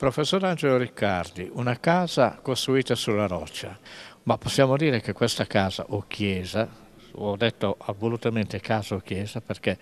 Professor Angelo Riccardi, una casa costruita sulla roccia, ma possiamo dire che questa casa o chiesa, ho detto volutamente casa o chiesa perché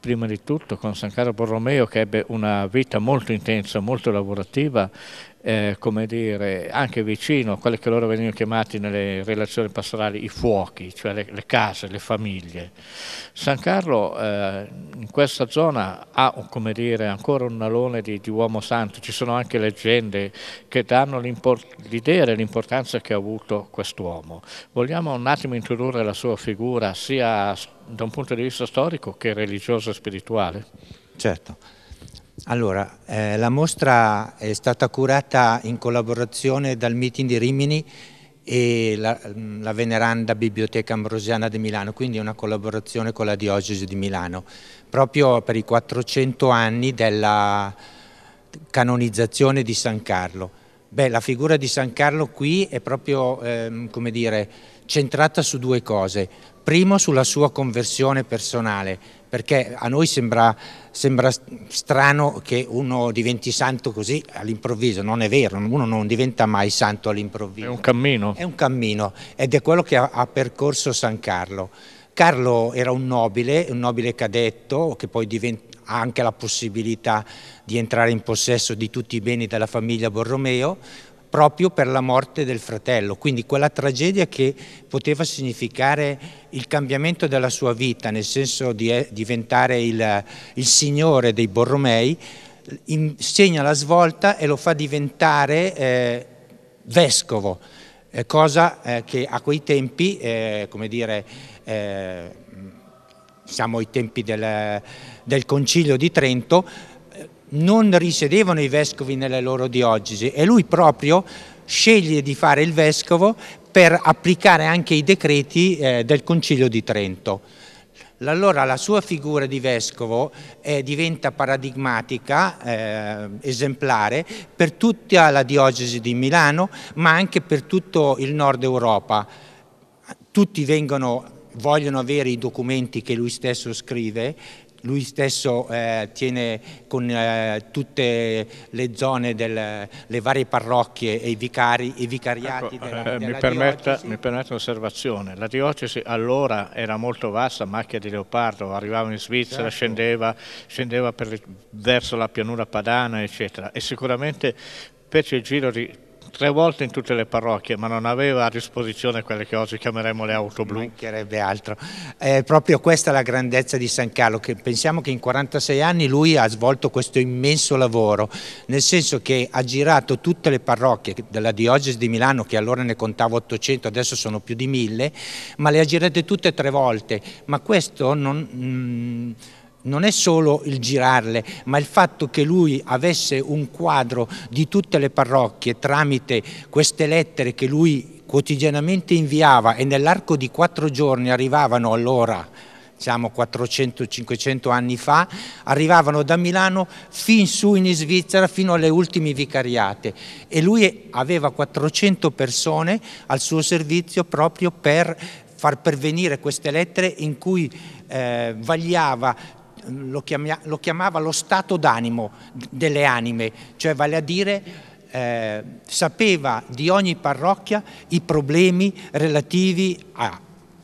prima di tutto con San Carlo Borromeo che ebbe una vita molto intensa, molto lavorativa eh, come dire, anche vicino a quelli che loro venivano chiamati nelle relazioni pastorali i fuochi, cioè le, le case, le famiglie. San Carlo eh, in questa zona ha dire, ancora un alone di, di, uomo santo, ci sono anche leggende che danno l'idea dell'importanza che ha avuto quest'uomo. Vogliamo un attimo introdurre la sua figura sia da un punto di vista storico che religioso e spirituale? Certo. Allora, eh, la mostra è stata curata in collaborazione dal meeting di Rimini e la, mm, la, veneranda Biblioteca Ambrosiana di Milano, quindi una collaborazione con la Diocesi di Milano, proprio per i 400 anni della canonizzazione di San Carlo. Beh, la figura di San Carlo qui è proprio, ehm, come dire, centrata su due cose. Primo, sulla sua conversione personale, perché a noi sembra, sembra, strano che uno diventi santo così all'improvviso, non è vero, uno non diventa mai santo all'improvviso. È un cammino. È un cammino ed è quello che ha, ha percorso San Carlo. Carlo era un nobile, un nobile cadetto che poi diventa, ha anche la possibilità di entrare in possesso di tutti i beni della famiglia Borromeo, proprio per la morte del fratello, quindi quella tragedia che poteva significare il cambiamento della sua vita, nel senso di eh, diventare il, il signore dei Borromei, segna la svolta e lo fa diventare eh, vescovo, eh, cosa eh, che a quei tempi, eh, come dire, siamo ai tempi del, del Concilio di Trento, non risiedevano i vescovi nelle loro diocesi e lui proprio sceglie di fare il vescovo per applicare anche i decreti eh, del Concilio di Trento. Allora la sua figura di vescovo eh, diventa paradigmatica, eh, esemplare, per tutta la diocesi di Milano, ma anche per tutto il nord Europa. Tutti vengono, vogliono avere i documenti che lui stesso scrive, lui stesso eh, tiene con eh, tutte le zone delle varie parrocchie e i vicari, i vicariati ecco, della, eh, della mi, permetta, mi, permette un'osservazione, la diocesi allora era molto vasta, macchia di leopardo, arrivava in Svizzera, certo. scendeva, scendeva per, verso la pianura padana eccetera e sicuramente fece il giro di tre volte in tutte le parrocchie, ma non aveva a disposizione quelle che oggi chiameremo le auto blu. Mancherebbe altro. È proprio questa la grandezza di San Carlo, che pensiamo che in 46 anni lui ha svolto questo immenso lavoro, nel senso che ha girato tutte le parrocchie della diocesi di Milano, che allora ne contava 800, adesso sono più di 1000, ma le ha girate tutte tre volte, ma questo non... Mm, non è solo il girarle, ma il fatto che lui avesse un quadro di tutte le parrocchie tramite queste lettere che lui quotidianamente inviava e nell'arco di quattro giorni arrivavano allora diciamo 400-500 anni fa, arrivavano da Milano fin su in Svizzera, fino alle ultime vicariate e lui aveva 400 persone al suo servizio proprio per far pervenire queste lettere in cui eh, vagliava lo, chiamia, lo chiamava lo stato d'animo delle anime, cioè vale a dire eh, sapeva di ogni parrocchia i problemi relativi a,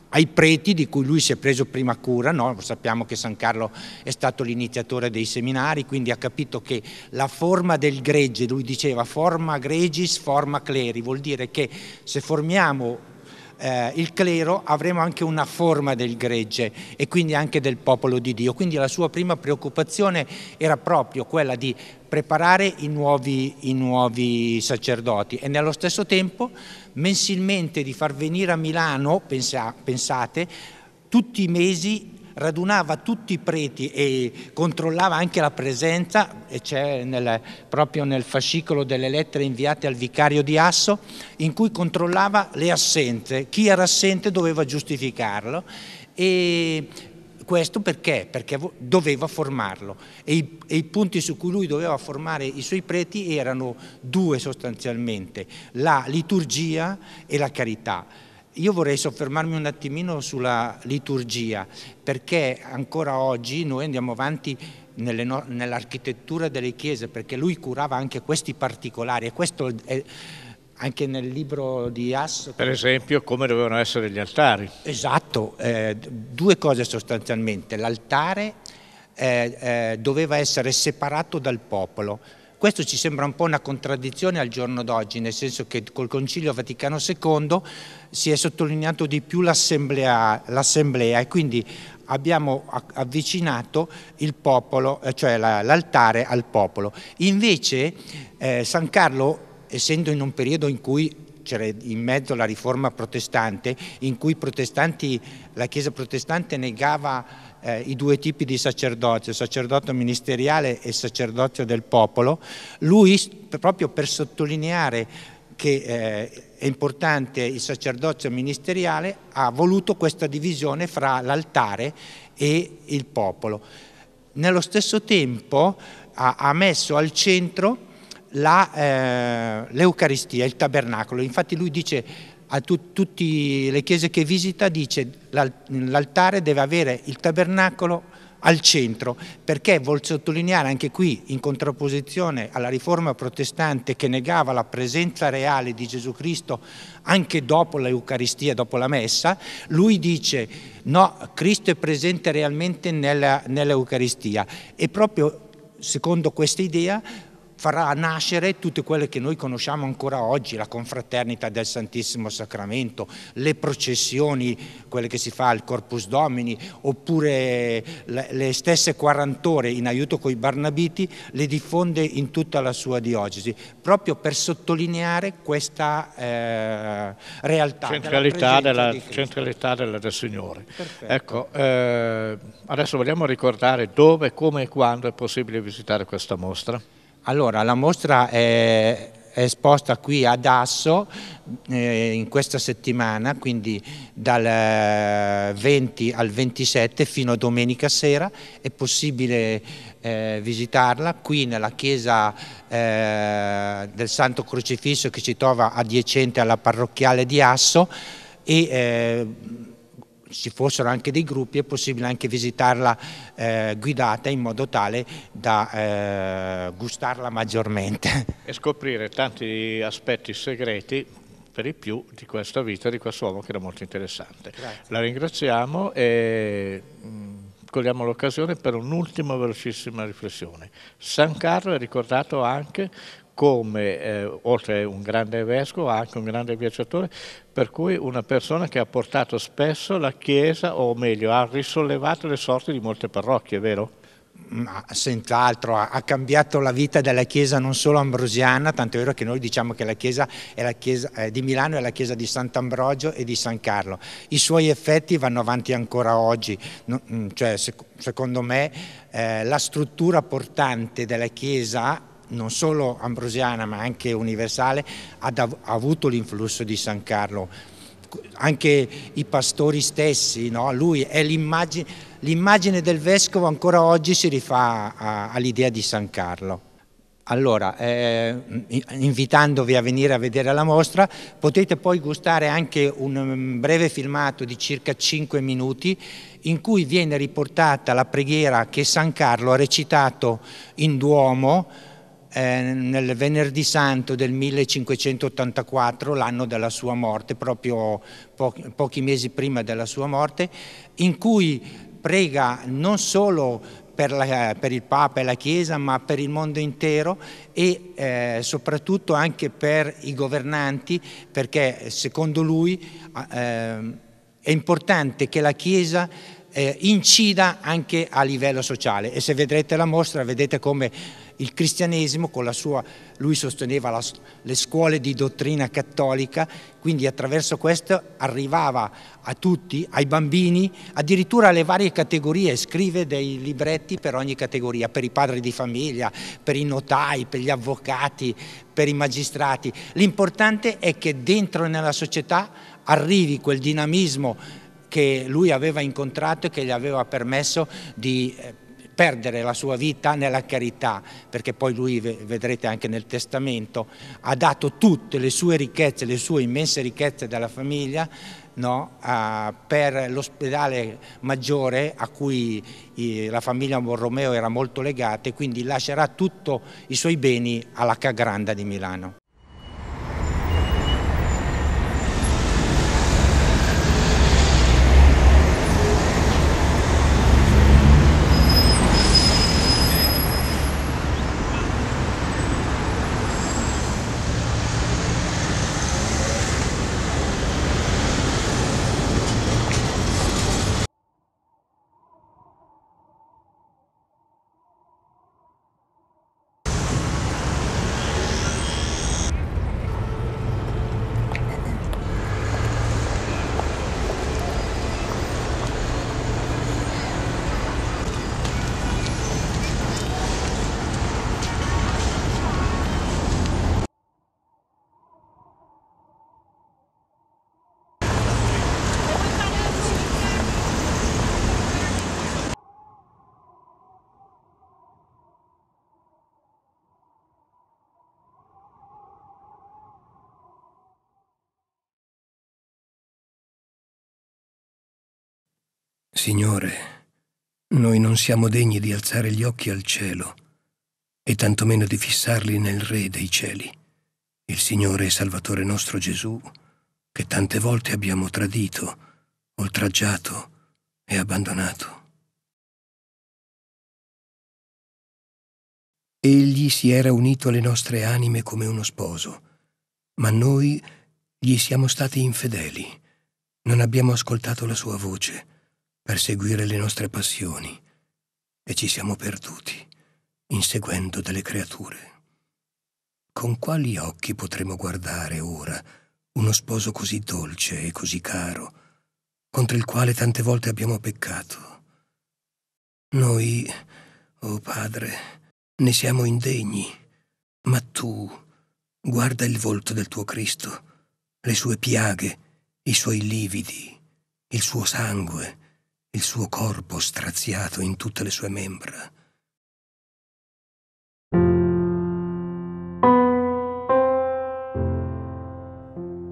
ai preti di cui lui si è preso prima cura, no? sappiamo che San Carlo è stato l'iniziatore dei seminari, quindi ha capito che la forma del gregge, lui diceva forma gregis, forma cleri, vuol dire che se formiamo eh, il clero avremo anche una forma del gregge e quindi anche del popolo di Dio. Quindi la sua prima preoccupazione era proprio quella di preparare i nuovi, i nuovi sacerdoti e nello stesso tempo mensilmente di far venire a Milano, pensa, pensate, tutti i mesi radunava tutti i preti e controllava anche la presenza, e c'è nel, proprio nel fascicolo delle lettere inviate al vicario di Asso, in cui controllava le assenze, chi era assente doveva giustificarlo e questo perché? Perché doveva formarlo e i, e i, punti su cui lui doveva formare i suoi preti erano due sostanzialmente, la liturgia e la carità. Io vorrei soffermarmi un attimino sulla liturgia, perché ancora oggi noi andiamo avanti nell'architettura delle chiese, perché lui curava anche questi particolari e questo è anche nel libro di Asso. Per esempio come dovevano essere gli altari. Esatto, eh, due cose sostanzialmente, l'altare eh, eh, doveva essere separato dal popolo, questo ci sembra un po' una contraddizione al giorno d'oggi, nel senso che col Concilio Vaticano II si è sottolineato di più l'assemblea, e quindi abbiamo avvicinato popolo, eh, cioè l'altare al popolo. Invece eh, San Carlo, essendo in un periodo in cui c'era in mezzo la riforma protestante in cui la Chiesa protestante negava eh, i due tipi di sacerdozio, sacerdote ministeriale e sacerdozio del popolo, lui proprio per sottolineare che eh, è importante il sacerdozio ministeriale, ha voluto questa divisione fra l'altare e il popolo. Nello stesso tempo ha, ha messo al centro eh, l'Eucaristia, eh, il tabernacolo. Infatti lui dice a tu, tutte le chiese che visita, dice l'altare deve avere il tabernacolo al centro, perché vuol sottolineare anche qui, in contrapposizione alla riforma protestante che negava la presenza reale di Gesù Cristo anche dopo l'Eucaristia, dopo la Messa, lui dice no, Cristo è presente realmente nell'Eucaristia nell e proprio secondo questa idea farà nascere tutte quelle che noi conosciamo ancora oggi, la confraternita del Santissimo Sacramento, le processioni, quelle che si fa al Corpus Domini, oppure le stesse 40 ore in aiuto con i Barnabiti, le diffonde in tutta la sua diocesi, proprio per sottolineare questa eh, realtà. Centralità, della, della centralità della, del Signore. Perfetto. Ecco, eh, adesso vogliamo ricordare dove, come e quando è possibile visitare questa mostra. Allora, la mostra è, esposta qui ad Asso eh, in questa settimana, quindi dal 20 eh, al 27 fino a domenica sera. È possibile eh, visitarla qui nella chiesa eh, del Santo Crocifisso che si trova adiacente alla parrocchiale di Asso e eh, ci fossero anche dei gruppi è possibile anche visitarla eh, guidata in modo tale da eh, gustarla maggiormente. E scoprire tanti aspetti segreti per i più di questa vita di quest'uomo che era molto interessante. Grazie. La ringraziamo e cogliamo l'occasione per un'ultima velocissima riflessione. San Carlo è ricordato anche come eh, oltre a un grande vescovo, anche un grande viaggiatore, per cui una persona che ha portato spesso la Chiesa, o meglio, ha risollevato le sorti di molte parrocchie, vero? senz'altro ha cambiato la vita della Chiesa non solo ambrosiana, tanto è vero che noi diciamo che la Chiesa, la chiesa eh, di Milano è la Chiesa di Sant'Ambrogio e di San Carlo. I suoi effetti vanno avanti ancora oggi, no, mm, cioè, sec secondo me eh, la struttura portante della Chiesa non solo ambrosiana ma anche universale, ha, avuto l'influsso di San Carlo. Anche i pastori stessi, no? lui è l'immagine, l'immagine, del vescovo ancora oggi si rifà all'idea di San Carlo. Allora, eh, invitandovi a venire a vedere la mostra, potete poi gustare anche un mm, breve filmato di circa 5 minuti in cui viene riportata la preghiera che San Carlo ha recitato in Duomo eh, nel venerdì santo del 1584, l'anno della sua morte, proprio pochi, pochi mesi prima della sua morte, in cui prega non solo per, la, per, il Papa e la Chiesa, ma per il mondo intero e eh, soprattutto anche per i governanti, perché secondo lui eh, è importante che la Chiesa eh, incida anche a livello sociale. E se vedrete la mostra, vedete come il cristianesimo con la sua, lui sosteneva la, le scuole di dottrina cattolica, quindi attraverso questo arrivava a tutti, ai bambini, addirittura alle varie categorie, scrive dei libretti per ogni categoria, per i padri di famiglia, per i notai, per gli avvocati, per i magistrati. L'importante è che dentro nella società arrivi quel dinamismo che lui aveva incontrato e che gli aveva permesso di eh, perdere la sua vita nella carità, perché poi lui, vedrete anche nel testamento, ha dato tutte le sue ricchezze, le sue immense ricchezze dalla famiglia no, a, per l'ospedale maggiore a cui i, la famiglia Borromeo era molto legata e quindi lascerà tutti i suoi beni alla Cagranda di Milano. Signore, noi non siamo degni di alzare gli occhi al cielo e tantomeno di fissarli nel Re dei cieli, il Signore e Salvatore nostro Gesù, che tante volte abbiamo tradito, oltraggiato e abbandonato. Egli si era unito alle nostre anime come uno sposo, ma noi gli siamo stati infedeli, non abbiamo ascoltato la sua voce per seguire le nostre passioni e ci siamo perduti inseguendo delle creature. Con quali occhi potremo guardare ora uno sposo così dolce e così caro, contro il quale tante volte abbiamo peccato? Noi, o oh Padre, ne siamo indegni, ma tu guarda il volto del tuo Cristo, le sue piaghe, i suoi lividi, il suo sangue, il suo corpo straziato in tutte le sue membra.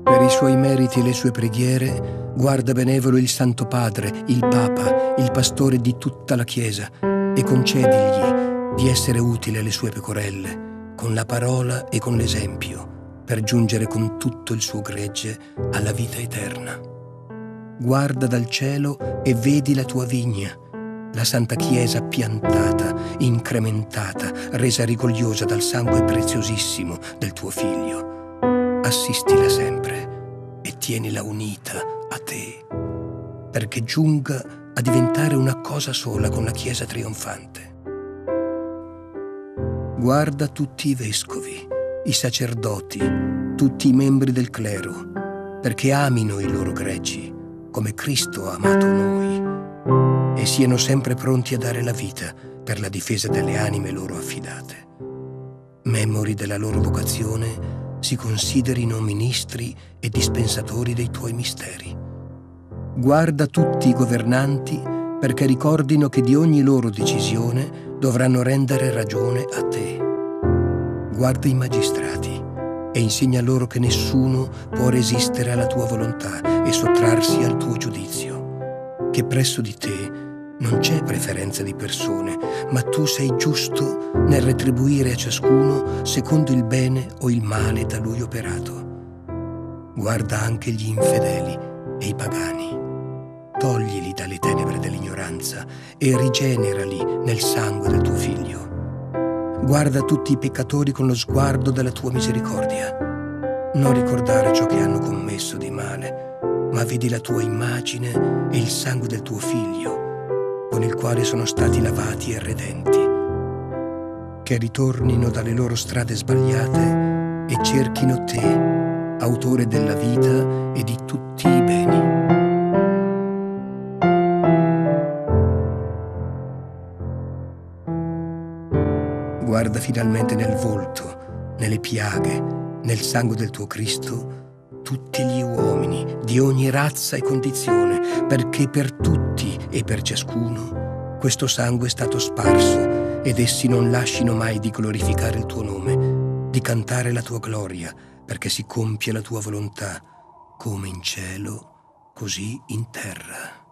Per i suoi meriti e le sue preghiere guarda benevolo il Santo Padre, il Papa, il pastore di tutta la Chiesa e concedigli di essere utile alle sue pecorelle, con la parola e con l'esempio, per giungere con tutto il suo gregge alla vita eterna guarda dal cielo e vedi la tua vigna, la Santa Chiesa piantata, incrementata, resa rigogliosa dal sangue preziosissimo del tuo figlio. Assistila sempre e tienila unita a te, perché giunga a diventare una cosa sola con la Chiesa trionfante. Guarda tutti i vescovi, i sacerdoti, tutti i membri del clero, perché amino i loro greci come Cristo ha amato noi, e siano sempre pronti a dare la vita per la difesa delle anime loro affidate. Memori della loro vocazione, si considerino ministri e dispensatori dei tuoi misteri. Guarda tutti i governanti perché ricordino che di ogni loro decisione dovranno rendere ragione a te. Guarda i magistrati e insegna loro che nessuno può resistere alla tua volontà sottrarsi al tuo giudizio, che presso di te non c'è preferenza di persone, ma tu sei giusto nel retribuire a ciascuno secondo il bene o il male da lui operato. Guarda anche gli infedeli e i pagani. Toglili dalle tenebre dell'ignoranza e rigenerali nel sangue del tuo figlio. Guarda tutti i peccatori con lo sguardo della tua misericordia. Non ricordare ciò che hanno commesso di male ma vedi la tua immagine e il sangue del tuo figlio, con il quale sono stati lavati e redenti. Che ritornino dalle loro strade sbagliate e cerchino te, autore della vita e di tutti i beni. guarda finalmente nel volto, nelle piaghe, nel sangue del tuo Cristo, tutti gli uomini di ogni razza e condizione, perché per tutti e per ciascuno questo sangue è stato sparso ed essi non lascino mai di glorificare il tuo nome, di cantare la tua gloria, perché si compie la tua volontà, come in cielo, così in terra.